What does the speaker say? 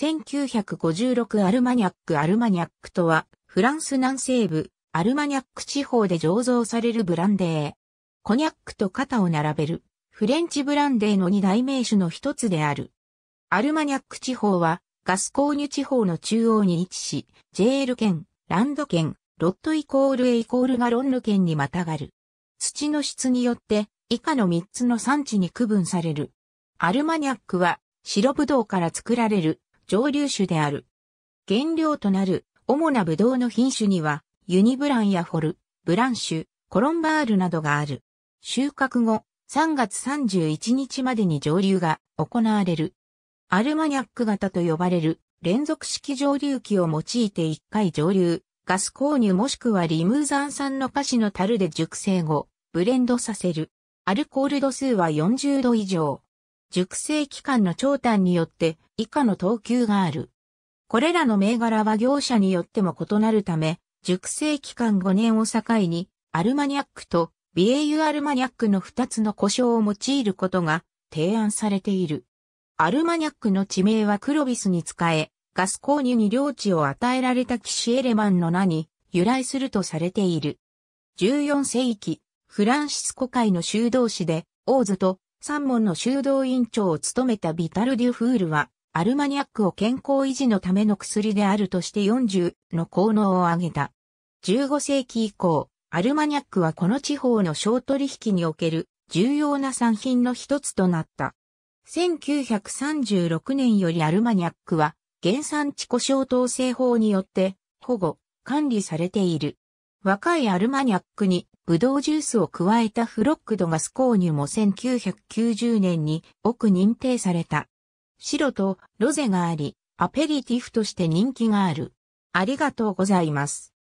1956アルマニャックアルマニャックとは、フランス南西部、アルマニャック地方で醸造されるブランデー。コニャックと肩を並べる、フレンチブランデーの二大名種の一つである。アルマニャック地方は、ガスコーニュ地方の中央に位置し、ジェール県、ランド県、ロットイコールエイコールがロンヌ県にまたがる。土の質によって、以下の三つの産地に区分される。アルマニャックは、白ぶどうから作られる蒸留酒である。原料となる主なブドウの品種には、ユニブランやフォル、ブランシュ、コロンバールなどがある。収穫後、3月31日までに蒸留が行われる。アルマニャック型と呼ばれる連続式蒸留機を用いて1回蒸留、ガス購入もしくはリムーザン産の菓子の樽で熟成後、ブレンドさせる。アルコール度数は40度以上。熟成期間の長短によって以下の等級がある。これらの銘柄は業者によっても異なるため、熟成期間5年を境に、アルマニャックとエ・ a ユアルマニャックの2つの故障を用いることが提案されている。アルマニャックの地名はクロビスに使え、ガス購入に領地を与えられた騎士エレマンの名に由来するとされている。14世紀、フランシスコ会の修道士で、オーズと三門の修道院長を務めたビタル・デュフールは、アルマニアックを健康維持のための薬であるとして40の効能を挙げた。15世紀以降、アルマニアックはこの地方の小取引における重要な産品の一つとなった。1936年よりアルマニアックは原産地故障統制法によって保護、管理されている。若いアルマニアックにブドウジュースを加えたフロックドガス購入も1990年に奥認定された。白とロゼがあり、アペリティフとして人気がある。ありがとうございます。